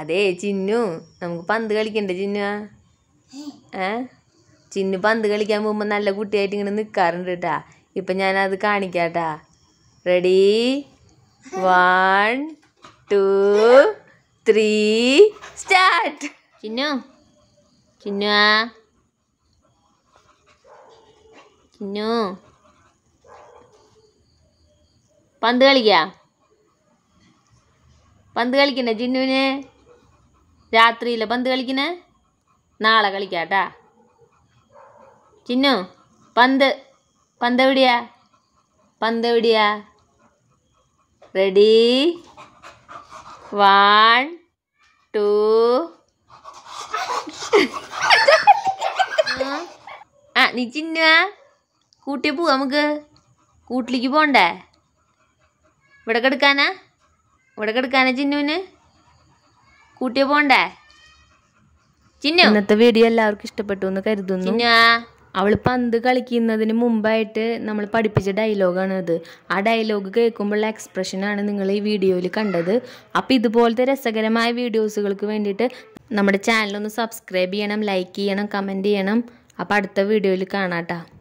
അതേ ചിന്നു നമുക്ക് പന്ത് കളിക്കണ്ടേ ചിന്നു ഏ ചിന്നു പന്ത് കളിക്കാൻ പോകുമ്പോൾ നല്ല കുട്ടിയായിട്ട് ഇങ്ങനെ നിൽക്കാറുണ്ട് കേട്ടാ ഞാൻ ഞാനത് കാണിക്കാട്ടാ ready one two three start Chinnu Chinnu Chinnu പന്ത് കളിക്കാം പന്ത് കളിക്കണ്ടേ ചിന്നുവിനെ രാത്രിയിൽ പന്ത് കളിക്കണേ നാളെ കളിക്കാട്ടാ ചിന്നു പന്ത് പന്ത് എവിടെയാ പന്ത് എവിടെയാ റെഡി വൺ ടു ആ നീ ചിന്നുവാ കൂട്ടിയ പോവാ നമുക്ക് കൂട്ടിലേക്ക് പോണ്ടേ ഇവിടെ കെടുക്കാനാ ഇവിടെ കെടുക്കാനാ ചിന്നുവിന് കൂട്ടിയ പോണ്ടേ ചിന്നു ഇന്നത്തെ വീഡിയോ എല്ലാവർക്കും ഇഷ്ടപ്പെട്ടു എന്ന് കരുതുന്നു അവൾ പന്ത് കളിക്കുന്നതിന് മുമ്പായിട്ട് നമ്മൾ പഠിപ്പിച്ച ഡയലോഗാണ് അത് ആ ഡയലോഗ് കേൾക്കുമ്പോഴുള്ള എക്സ്പ്രഷനാണ് നിങ്ങൾ ഈ വീഡിയോയിൽ കണ്ടത് അപ്പോൾ ഇതുപോലത്തെ രസകരമായ വീഡിയോസുകൾക്ക് വേണ്ടിയിട്ട് നമ്മുടെ ചാനലൊന്ന് സബ്സ്ക്രൈബ് ചെയ്യണം ലൈക്ക് ചെയ്യണം കമൻറ്റ് ചെയ്യണം അപ്പോൾ അടുത്ത വീഡിയോയിൽ കാണാം